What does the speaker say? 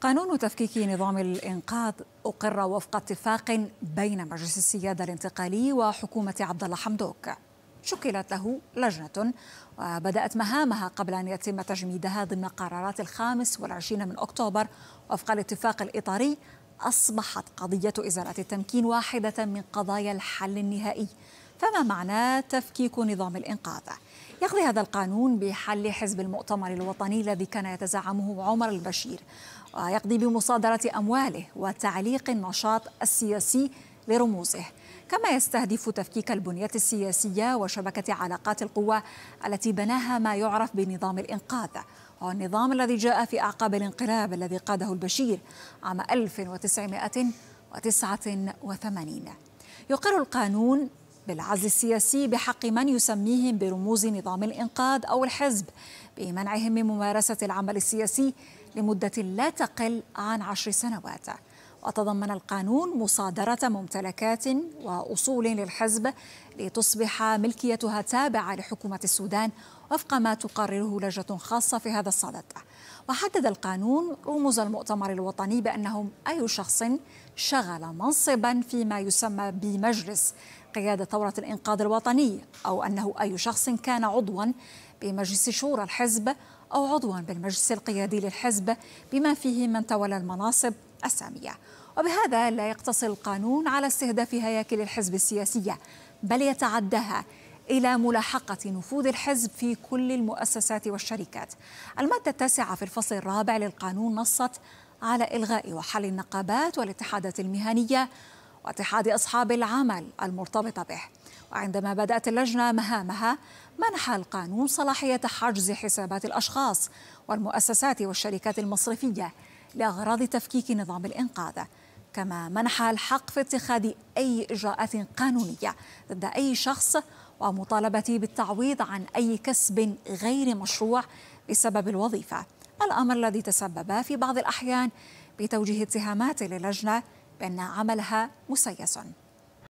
قانون تفكيك نظام الإنقاذ أقر وفق اتفاق بين مجلس السيادة الانتقالي وحكومة عبد الله حمدوك شكلت له لجنة وبدأت مهامها قبل أن يتم تجميدها ضمن قرارات الخامس والعشرين من أكتوبر وفق الاتفاق الإطاري أصبحت قضية إزالة التمكين واحدة من قضايا الحل النهائي فما معنى تفكيك نظام الإنقاذ؟ يقضي هذا القانون بحل حزب المؤتمر الوطني الذي كان يتزعمه عمر البشير ويقضي بمصادرة أمواله وتعليق النشاط السياسي لرموزه كما يستهدف تفكيك البنية السياسية وشبكة علاقات القوة التي بناها ما يعرف بنظام الإنقاذ هو النظام الذي جاء في أعقاب الانقلاب الذي قاده البشير عام 1989 يقر القانون بالعزل السياسي بحق من يسميهم برموز نظام الإنقاذ أو الحزب بمنعهم من ممارسة العمل السياسي لمدة لا تقل عن عشر سنوات وتضمن القانون مصادرة ممتلكات وأصول للحزب لتصبح ملكيتها تابعة لحكومة السودان وفق ما تقرره لجنة خاصة في هذا الصدد وحدد القانون رموز المؤتمر الوطني بأنه أي شخص شغل منصبا فيما يسمى بمجلس قيادة ثورة الإنقاذ الوطني أو أنه أي شخص كان عضوا بمجلس شورى الحزب أو عضوا بالمجلس القيادي للحزب بما فيه من تولى المناصب السامية وبهذا لا يقتصر القانون على استهداف هياكل الحزب السياسية بل يتعداها إلى ملاحقة نفوذ الحزب في كل المؤسسات والشركات المادة التاسعة في الفصل الرابع للقانون نصت على إلغاء وحل النقابات والاتحادات المهنية واتحاد أصحاب العمل المرتبطة به وعندما بدأت اللجنة مهامها منح القانون صلاحية حجز حسابات الأشخاص والمؤسسات والشركات المصرفية لأغراض تفكيك نظام الإنقاذ كما منح الحق في اتخاذ أي إجراءات قانونية ضد أي شخص ومطالبته بالتعويض عن أي كسب غير مشروع بسبب الوظيفة الأمر الذي تسبب في بعض الأحيان بتوجيه اتهامات للجنة بأن عملها مسيس